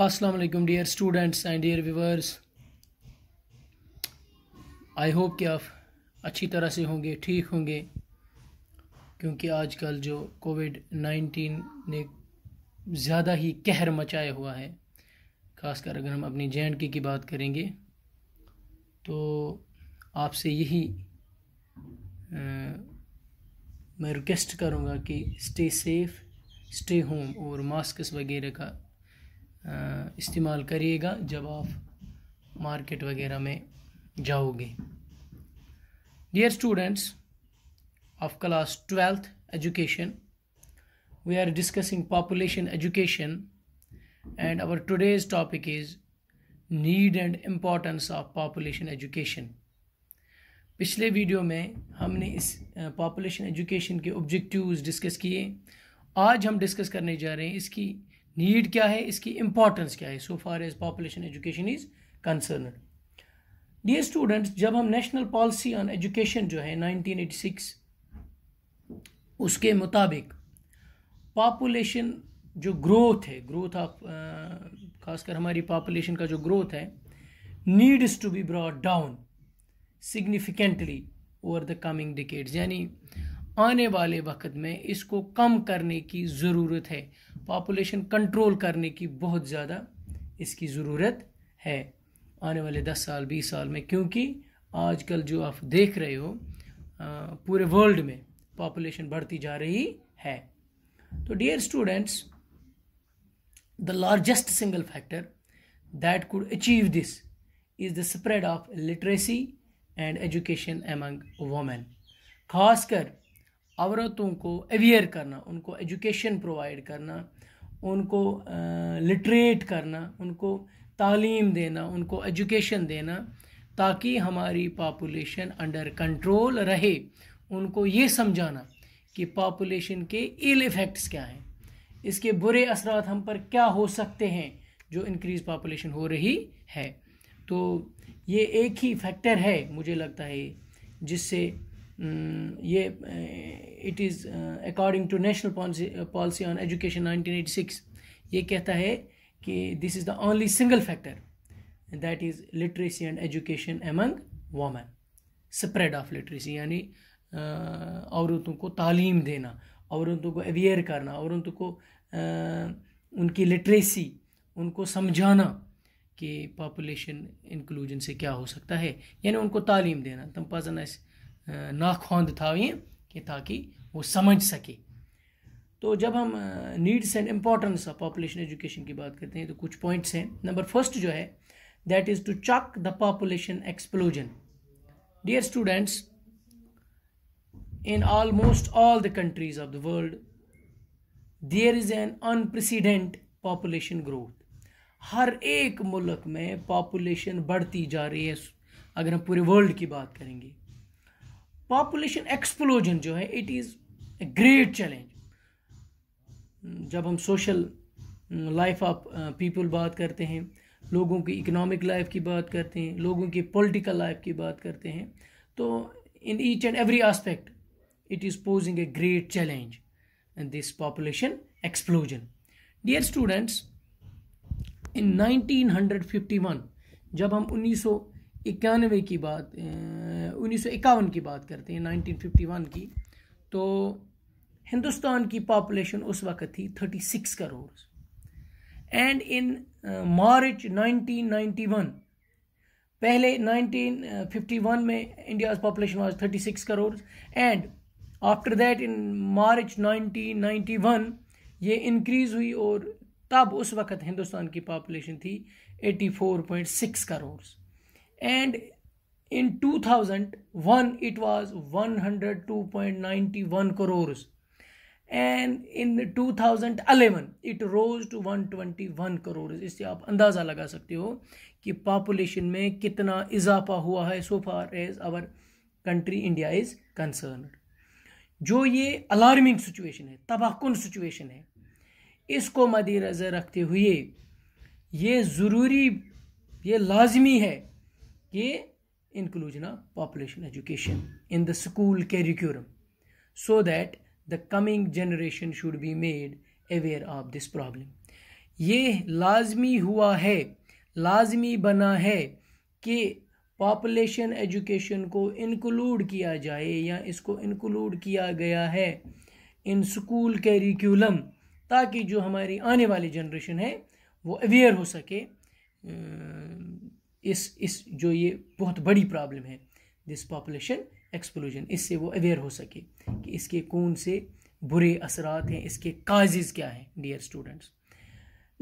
अस्सलाम वालेकुम dear students and dear viewers I hope कि आप अच्छी तरह से होंगे ठीक होंगे क्योंकि आजकल जो कोविड नाइन्टीन ने ज़्यादा ही कहर मचाया हुआ है खासकर अगर हम अपनी जे की बात करेंगे तो आपसे यही आ, मैं रिक्वेस्ट करूँगा कि स्टे सेफ स्टे होम और मास्क वगैरह का इस्तेमाल करिएगा जब आप मार्केट वगैरह में जाओगे dear students of class twelfth education we are discussing population education and our today's topic is need and importance of population education पिछले वीडियो में हमने इस पॉपुलेशन एजुकेशन के ऑब्जेक्टिव्स डिस्कस किए आज हम डिस्कस करने जा रहे हैं इसकी नीड क्या है इसकी इंपॉर्टेंस क्या है so far as population education is concern dear students जब हम नेशनल पॉलिसी ऑन एजुकेशन जो है 1986 उसके मुताबिक पॉपुलेशन जो ग्रोथ है ग्रोथ ऑफ खासकर हमारी पॉपुलेशन का जो ग्रोथ है needs to be brought down significantly over the coming decades यानी आने वाले वक्त में इसको कम करने की ज़रूरत है पॉपुलेशन कंट्रोल करने की बहुत ज़्यादा इसकी ज़रूरत है आने वाले दस साल बीस साल में क्योंकि आजकल जो आप देख रहे हो पूरे वर्ल्ड में पॉपुलेशन बढ़ती जा रही है तो dear students the largest single factor that could achieve this is the spread of literacy and education among women खासकर औरतों को अवेयर करना उनको एजुकेशन प्रोवाइड करना उनको लिटरेट करना उनको तालीम देना उनको एजुकेशन देना ताकि हमारी पापुलेशन अंडर कंट्रोल रहे उनको ये समझाना कि पापुलेशन के इल इफ़ेक्ट्स क्या हैं इसके बुरे असरात हम पर क्या हो सकते हैं जो इनक्रीज़ पापुलेशन हो रही है तो ये एक ही फैक्टर है मुझे लगता है जिससे ये it is according to national policy policy on education 1986 ये कहता है कि this is the only single factor that is literacy and education among women spread of literacy यानी औरतों को तालीम देना औरतों को अवेयर करना औरतों को उनकी लिटरेसी उनको समझाना कि पॉपुलेशन इंक्लूजन से क्या हो सकता है यानी उनको तालीम देना तम पाजन अस नाखौंद थावें कि ताकि वो समझ सके तो जब हम needs and importance of population education की बात करते हैं तो कुछ पॉइंट्स हैं नंबर फर्स्ट जो है that is to check the population explosion dear students in almost all the countries of the world there is an unprecedented population growth हर एक मुल्क में पॉपुलेशन बढ़ती जा रही है अगर हम पूरे वर्ल्ड की बात करेंगे पॉपुलेशन एक्सप्लोजन जो है it is a great challenge जब हम सोशल लाइफ ऑफ पीपल बात करते हैं लोगों की इकोनॉमिक लाइफ की बात करते हैं लोगों की पॉलिटिकल लाइफ की बात करते हैं तो in each and every aspect it is posing a great challenge this population explosion dear students in 1951 जब हम उन्नीस इक्यानवे की बात उन्नीस की बात करते हैं 1951 की तो हिंदुस्तान की पॉपुलेशन उस वक्त थी 36 करोड़ एंड इन मार्च 1991 पहले 1951 में India population was 36 crore and after that in March 1991 ये इंक्रीज़ हुई और तब उस वक्त हिंदुस्तान की पॉपुलेशन थी 84.6 crore and in 2001 it was 102.91 crore and in 2011 two one to 121 crore इससे आप अंदाज़ा लगा सकते हो कि पॉपुलेशन में कितना इजाफा हुआ है so far as our country India is concern जो ये अलार्मिंग सिचुएशन है तबाहकुन सिचुएशन है इसको मद्देनज़र रखते हुए ये ज़रूरी ये लाजमी है कि inclusion of population education in the school curriculum so that the coming generation should be made aware of this problem ये लाजमी हुआ है लाजमी बना है कि पॉपुलेशन एजुकेशन को इंक्लूड किया जाए या इसको इंक्लूड किया गया है इन स्कूल कैरिकुलम ताकि जो हमारी आने वाली जनरेशन है वो अवेयर हो सके इस इस जो ये बहुत बड़ी प्रॉब्लम है दिस पॉपुलेशन एक्सप्लोजन इससे वो अवेयर हो सके कि इसके कौन से बुरे असरात हैं इसके काजेज़ क्या हैं dear students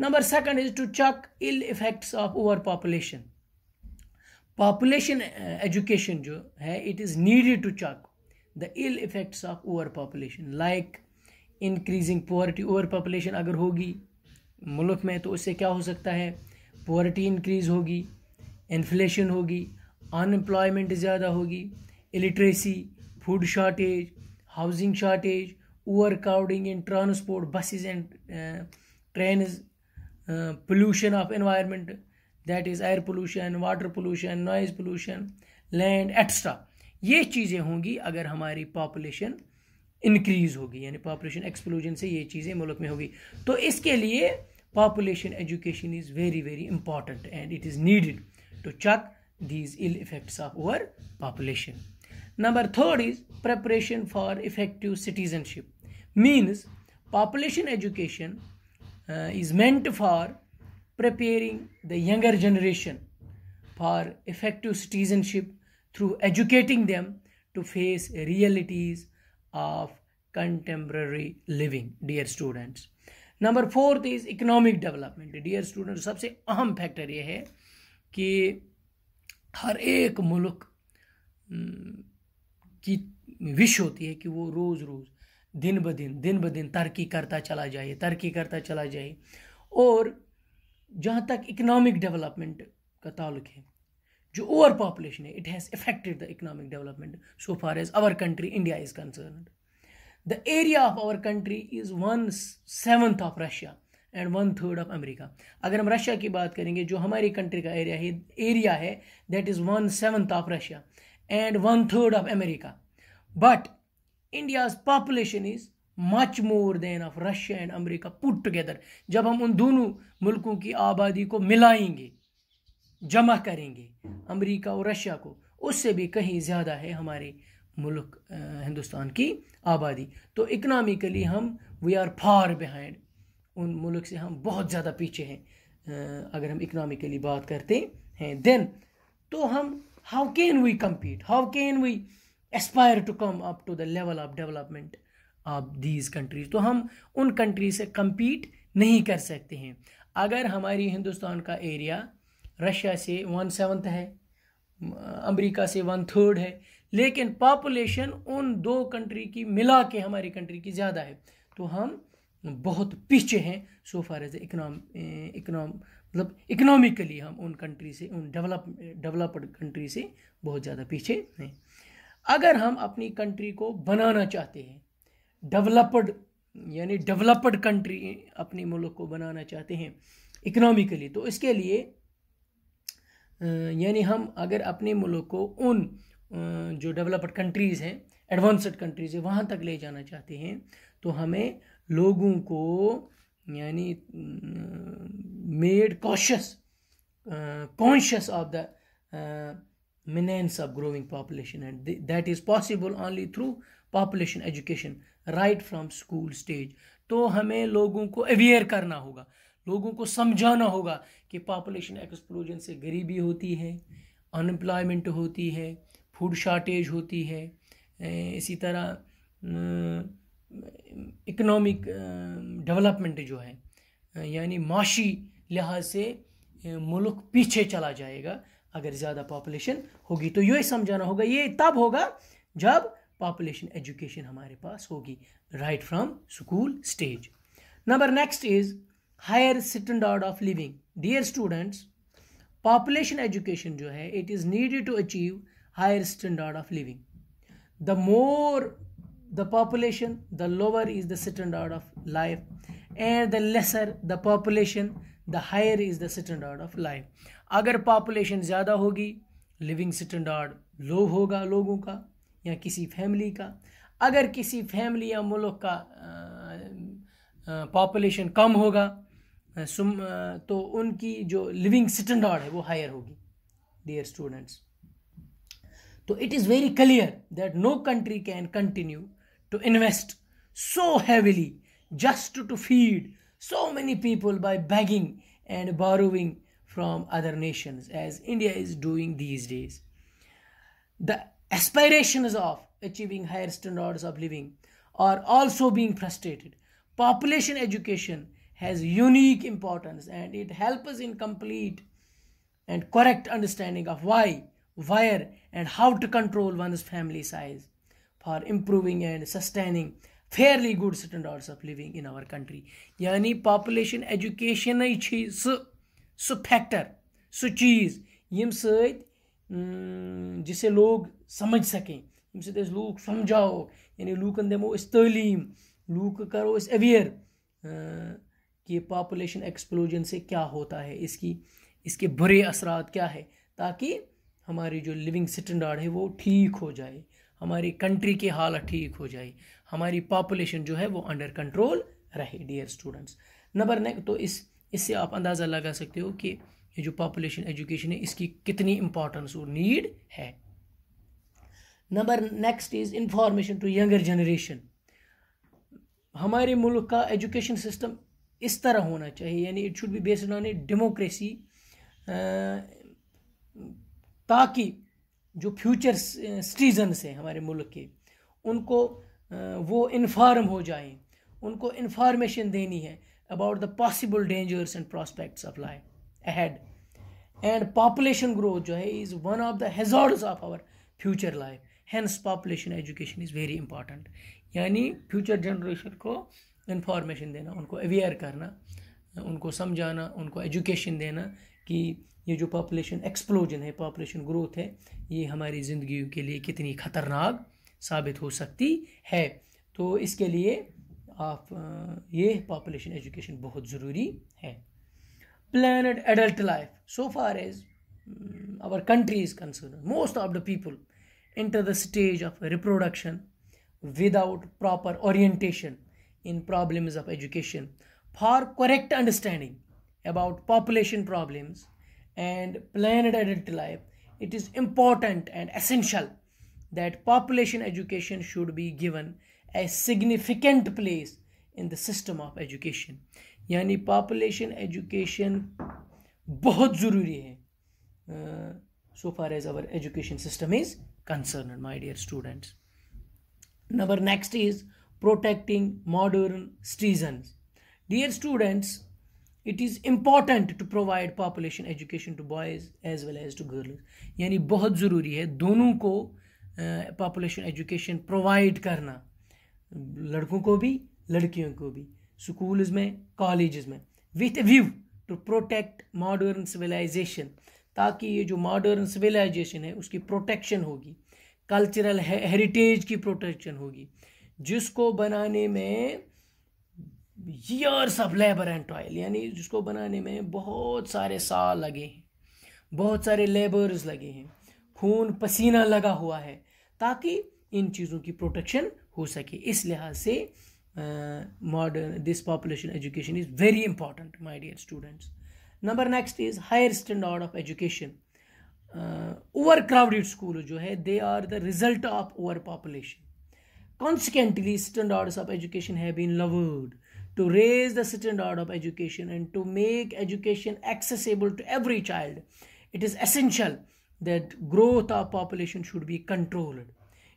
number second is to check ill effects of over population population education जो है it is needed to check the ill effects of over population like increasing poverty over population अगर होगी मुल्क में तो उससे क्या हो सकता है पोवर्टी इंक्रीज़ होगी इन्फ्लेशन होगी अनएम्प्लॉयमेंट ज़्यादा होगी illiteracy food shortage housing shortage over crowding in transport buses and train pollution of environment that is air pollution water pollution noise pollution land extra ये चीज़ें होंगी अगर हमारी पॉपुलेशन इंक्रीज़ होगी यानी पॉपुलेशन एक्सप्लोजन से ये चीज़ें मुल्क में होगी तो इसके लिए population education is very very important and it is needed to check these ill effects of population Number third is preparation for effective citizenship. Means population education uh, is meant for preparing the younger generation for effective citizenship through educating them to face realities of contemporary living, dear students. number fourth is economic development dear students sabse aham factor ye hai कि हर एक मुल्क की wish होती है कि वो रोज़ रोज़ दिन ब दिन दिन ब दिन तरक्की करता चला जाए तरक्की करता चला जाए और जहाँ तक इकनॉमिक डेवलपमेंट का ताल्लुक है जो ओवर पॉपुलेशन है it has affected the economic development so far as our country India is concern the area of our country is one seventh of Russia and one third of America अगर हम Russia की बात करेंगे जो हमारी country का area है area है that is one seventh of Russia and one third of America but India's population is much more than of Russia and America put together जब हम उन दोनों मुल्कों की आबादी को मिलाएंगे जमा करेंगे अमेरिका और रशिया को उससे भी कहीं ज़्यादा है हमारे मुल्क हिंदुस्तान की आबादी तो इकनॉमिकली हम वी आर फार बिहाइंड उन मुल्क से हम बहुत ज़्यादा पीछे हैं अगर हम इकनॉमिकली बात करते हैं देन तो हम how can we compete how can we aspire to come up to the level of development of these countries तो हम उन कंट्रीज से कम्पीट नहीं कर सकते हैं अगर हमारी हिंदुस्तान का एरिया रशिया से वन सेवन्थ है अमेरिका से वन थर्ड है लेकिन पॉपुलेशन उन दो कंट्री की मिला के हमारी कंट्री की ज़्यादा है तो हम बहुत पीछे हैं सो फार एज इकनॉम इकनॉम मतलब इकनॉमिकली हम उन कंट्री से उन डेवलप डेवलप्ड कंट्री से बहुत ज़्यादा पीछे हैं अगर हम अपनी कंट्री को बनाना चाहते हैं डेवलप्ड यानी डेवलप्ड कंट्री अपने मुल्क को बनाना चाहते हैं इकनॉमिकली तो इसके लिए यानी हम अगर अपने मुल्क को उन जो डेवलप्ड कंट्रीज़ हैं एडवांसड कंट्रीज़ हैं वहाँ तक ले जाना चाहते हैं तो हमें लोगों को यानी made cautious conscious of the menace of growing population and that is possible only through population education right from school stage तो हमें लोगों को अवेयर करना होगा लोगों को समझाना होगा कि पॉपुलेशन एक्सप्लोजन से गरीबी होती है अनएम्प्लॉयमेंट होती है फूड शॉर्टेज होती है इसी तरह अं, इकनॉमिक डेवलपमेंट जो है यानी माशी लिहाज से मुल्क पीछे चला जाएगा अगर ज़्यादा पॉपुलेशन होगी तो यही समझाना होगा ये तब होगा जब पॉपुलेशन एजुकेशन हमारे पास होगी right from school stage number next is higher standard of living dear students population education जो है it is needed to achieve higher standard of living the more the population, the lower is the standard of life, and the lesser the population, the higher is the standard of life. agar population zyada hogi living standard low hoga logon ka ya kisi family ka agar kisi family ya mulk ka population kam hoga सुम तो उनकी जो living standard है वो higher होगी dear students तो it is very clear that no country can continue to invest so heavily just to feed so many people by begging and borrowing from other nations as India is doing these days. The aspirations of achieving higher standards of living are also being frustrated. Population education has unique importance and it helps us in complete and correct understanding of why, where, and how to control one's family size. For improving and sustaining fairly good standards of living in our country यानी population education सह सह factor सह चीज़ यम जिसे लोग समझ सकें यम लूक समझाओ यानी लूकन दमो तलीम लूक करो अवेयर कि पॉपुलेशन एक्सप्लोजन से क्या होता है इसकी इसके बुरे असरात क्या है ताकि हमारी जो लिविंग स्टैंडर्ड है वो ठीक हो जाए हमारी कंट्री की हालत ठीक हो जाए हमारी पॉपुलेशन जो है वो अंडर कंट्रोल रहे डियर स्टूडेंट्स नंबर नेक्स्ट तो इस इससे आप अंदाज़ा लगा सकते हो कि ये जो पॉपुलेशन एजुकेशन है इसकी कितनी इम्पोर्टेंस और नीड है number next is information to younger generation हमारे मुल्क का एजुकेशन सिस्टम इस तरह होना चाहिए यानी it should be based on a democracy ताकि जो फ्यूचर सिटीजन्स हैं हमारे मुल्क के उनको वो इन्फॉर्म हो जाएं उनको इन्फॉर्मेशन देनी है about the possible dangers and prospects of life ahead and population growth जो है is one of the hazards of our future life hence population education is very important यानी फ्यूचर जनरेशन को information देना उनको aware करना उनको समझाना उनको एजुकेशन देना कि ये जो पॉपुलेशन एक्सप्लोजन है पॉपुलेशन ग्रोथ है ये हमारी ज़िंदगी के लिए कितनी ख़तरनाक साबित हो सकती है तो इसके लिए आप ये पॉपुलेशन एजुकेशन बहुत ज़रूरी है planned adult life so far as our country is concern most of the people enter the stage of reproduction without proper orientation in problems of education for correct understanding about population problems and planned adult life, it is important and essential that population education should be given a significant place in the system of education. Yani population education बहुत ज़रूरी है uh, so far as our education system is concerned, my dear students. Number next is protecting modern citizens. Dear students, it is important to provide population education to boys as well as to girls यानी बहुत ज़रूरी है दोनों को population education provide करना लड़कों को भी लड़कियों को भी स्कूल्स में कॉलेज में with a view to protect modern civilization ताकि ये जो मॉडर्न सिविलाइजेशन है उसकी प्रोटेक्शन होगी कल्चरल हेरिटेज की प्रोटेक्शन होगी जिसको बनाने में years of labour and toil यानी जिसको बनाने में बहुत सारे साल लगे हैं बहुत सारे लेबर्स लगे हैं खून पसीना लगा हुआ है ताकि इन चीज़ों की प्रोटेक्शन हो सके इस लिहाज से modern this population education is very important my dear students number next is higher standard of education over crowded school जो है they are the result of over population consequently standards of education have been lowered to raise the standard of education and to make education accessible to every child, it is essential that growth of population should be controlled.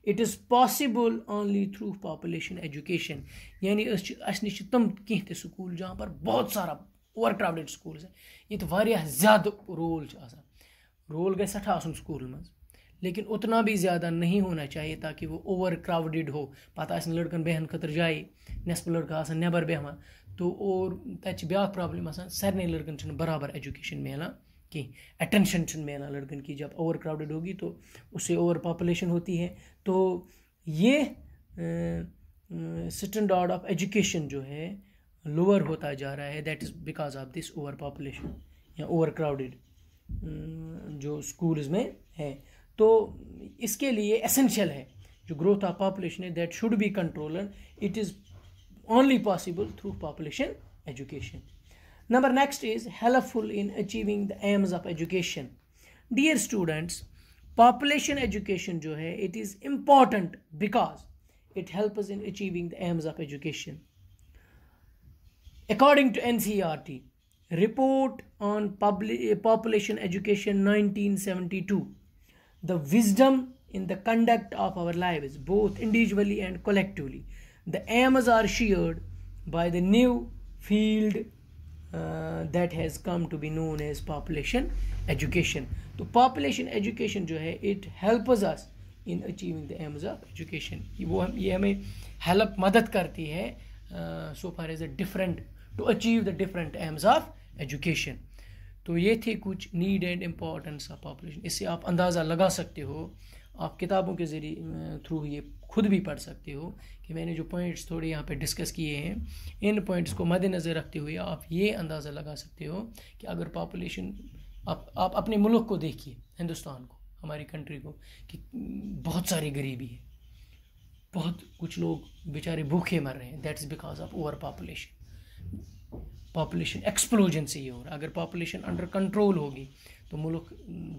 It is possible only through population education. yani as यानी अस नश तम कह तो school जहाँ पर schools hai over crowded school ये वारिया ज़्यादा role role गई asun school mein लेकिन उतना भी ज़्यादा नहीं होना चाहिए ताकि वो ओवर क्राउडिड हो पता लड़कन बेहन खतर जाए नस्प लड़का नबर बेहान तो और तथा ब्या प्रॉब्लम सारे लड़कन बराबर एजुकेशन मिलान कहीं अटेंशन मिलना लड़कन की जब ओवर क्राउडिड होगी तो उससे ओवर पॉपुलेशन होती है तो ये स्टैंडर्ड ऑफ एजुकेशन जो है लोअर होता जा रहा है that is because of this over population या ओवर क्राउडिड जो स्कूल्स में है तो इसके लिए एसेंशियल है जो ग्रोथ ऑफ पॉपुलेशन है that should be control it is only possible through population education number next is helpful in achieving the aims of education dear students population education जो है it is important because it help in achieving the aims of education according to N C R T report on population education nineteen seventy two the wisdom in the conduct of our lives, both individually and collectively. The aims are shared by the new field uh, that has come to be known as population education. So, population education जो it helps us in achieving the aims of education. वो help मदद करती uh, so far as a different to achieve the different aims of education. तो ये थे कुछ need and importance of population इससे आप अंदाज़ा लगा सकते हो आप किताबों के ज़रिए थ्रू ये खुद भी पढ़ सकते हो कि मैंने जो पॉइंट्स थोड़े यहाँ पे डिस्कस किए हैं इन पॉइंट्स को मद्देनज़र रखते हुए आप ये अंदाज़ा लगा सकते हो कि अगर पॉपुलेशन आप आप अपने मुल्क को देखिए हिंदुस्तान को हमारी कंट्री को कि बहुत सारी गरीबी है बहुत कुछ लोग बेचारे भूखे मर रहे हैं that is because of over population population explosion से ये हो रहा है अगर पॉपुलेशन अंडर कंट्रोल होगी तो मुल्क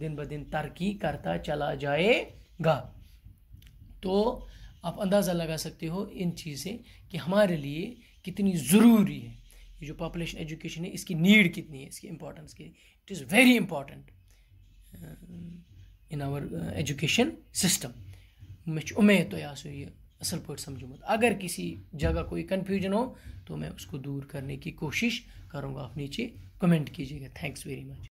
दिन ब दिन तरक्की करता चला जाएगा तो आप अंदाज़ा लगा सकते हो इन चीज़ें कि हमारे लिए कितनी ज़रूरी है ये जो पॉपुलेशन एजुकेशन है इसकी नीड कितनी है इसकी इम्पोर्टेंस की it is very important in our education system मे उमेद तुम आसो यह असल पॉइंट समझू मत अगर किसी जगह कोई कन्फ्यूजन हो तो मैं उसको दूर करने की कोशिश करूँगा आप नीचे कमेंट कीजिएगा थैंक्स वेरी मच